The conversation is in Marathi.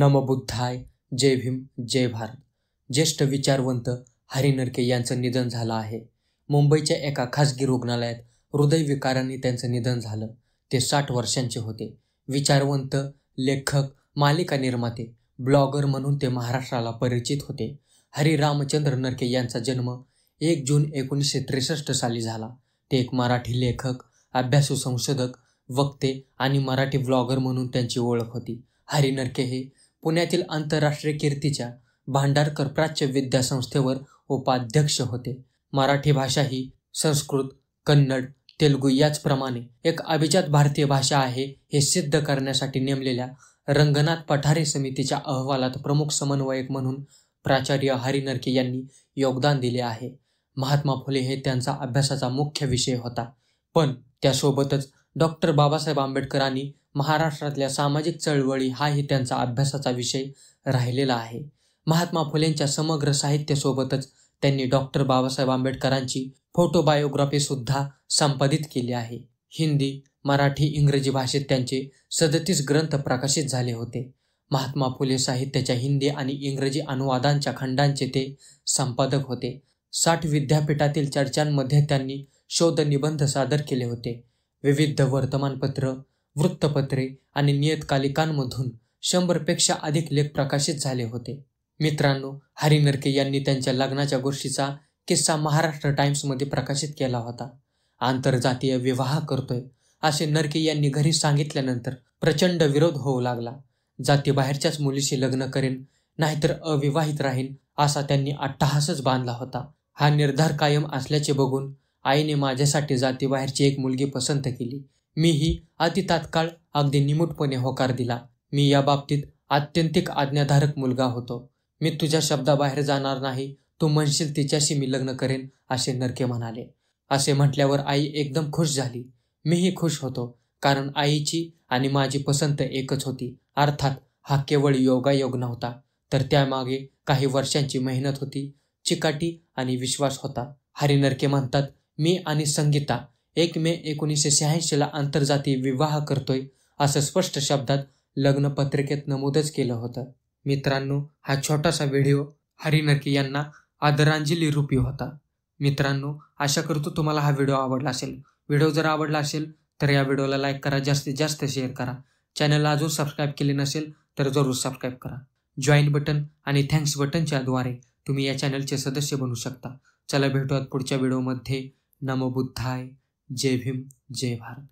नम बुद्धाय जय भीम जय भारत ज्येष्ठ विचारवंत हरी नरके यांचं निधन झालं आहे मुंबईच्या एका खासगी रुग्णालयात हृदयविकाराने त्यांचं निधन झालं ते साठ वर्षांचे होते विचारवंत लेखक मालिका निर्माते ब्लॉगर म्हणून ते महाराष्ट्राला परिचित होते हरी रामचंद्र नरके यांचा जन्म एक जून एकोणीसशे त्रेसष्ट साली झाला ते एक मराठी लेखक अभ्यासू संशोधक वक्ते आणि मराठी ब्लॉगर म्हणून त्यांची ओळख होती हरी नरके हे पुण्यातील आंतरराष्ट्रीय कीर्तीच्या भांडारकर प्राच्य विद्यासंस्थेवर उपाध्यक्ष होते मराठी भाषा ही संस्कृत कन्नड तेलुगू याचप्रमाणे एक अभिजात भारतीय भाषा आहे हे सिद्ध करण्यासाठी नेमलेल्या रंगनाथ पठारे समितीच्या अहवालात प्रमुख समन्वयक म्हणून प्राचार्य हरिनरके यांनी योगदान दिले आहे महात्मा फुले हे त्यांचा अभ्यासाचा मुख्य विषय होता पण त्यासोबतच डॉक्टर बाबासाहेब आंबेडकरांनी महाराष्ट्रातल्या सामाजिक चळवळी हाही त्यांचा अभ्यासाचा विषय राहिलेला आहे महात्मा फुलेंच्या समग्र साहित्यासोबतच त्यांनी डॉक्टर बाबासाहेब आंबेडकरांची सुद्धा संपादित केली आहे हिंदी मराठी इंग्रजी भाषेत त्यांचे सदतीस ग्रंथ प्रकाशित झाले होते महात्मा फुले साहित्याच्या हिंदी आणि इंग्रजी अनुवादांच्या खंडांचे ते संपादक होते साठ विद्यापीठातील चर्चांमध्ये त्यांनी शोधनिबंध सादर केले होते विविध वर्तमानपत्र वृत्तपत्रे आणि नियतकालिकांमधून शंभरपेक्षा अधिक लेख प्रकाशित झाले होते मित्रांनो नरके यांनी त्यांच्या लग्नाच्या गोष्टीचा किस्सा महाराष्ट्र टाइम्समध्ये प्रकाशित केला होता आंतरजातीय विवाह करतोय असे नरके यांनी घरी सांगितल्यानंतर प्रचंड विरोध होऊ लागला जाती बाहेरच्याच मुलीशी लग्न करेन नाहीतर अविवाहित राहीन असा त्यांनी अट्टहासच बांधला होता हा निर्धार कायम असल्याचे बघून आईने माझ्यासाठी जातीबाहेरची एक मुलगी पसंत केली मीही अति तात्काळ अगदी निमूटपणे होकार दिला मी या बाबतीत आत्यंतिक आज्ञाधारक मुलगा होतो मी तुझ्या शब्दाबाहेर जाणार नाही तू म्हणशील तिच्याशी मी लग्न करेन असे नरके म्हणाले असे म्हटल्यावर आई एकदम खुश झाली मीही खुश होतो कारण आईची आणि माझी पसंत एकच होती अर्थात हा केवळ योगायोग नव्हता तर त्यामागे काही वर्षांची मेहनत होती चिकाटी आणि विश्वास होता हरिनरके म्हणतात मी आणि संगीता एक मे एकोणीसशे ला आंतरजातीय विवाह करतोय असं स्पष्ट शब्दात लग्न पत्रिकेत नमूदच केलं होतं मित्रांनो हा छोटासा व्हिडिओ हरिनकी यांना आदरांजली रूपी होता मित्रांनो आशा करतो तुम्हाला हा व्हिडिओ आवडला असेल व्हिडिओ जर आवडला असेल तर या व्हिडिओला लाईक करा जास्तीत जास्त शेअर करा चॅनलला अजून सबस्क्राईब केले नसेल तर जरूर सबस्क्राईब करा जॉईन बटन आणि थँक्स बटनच्या द्वारे तुम्ही या चॅनलचे सदस्य बनू शकता चला भेटूयात पुढच्या व्हिडिओमध्ये नमो बुद्धाय जय भीम जय भारत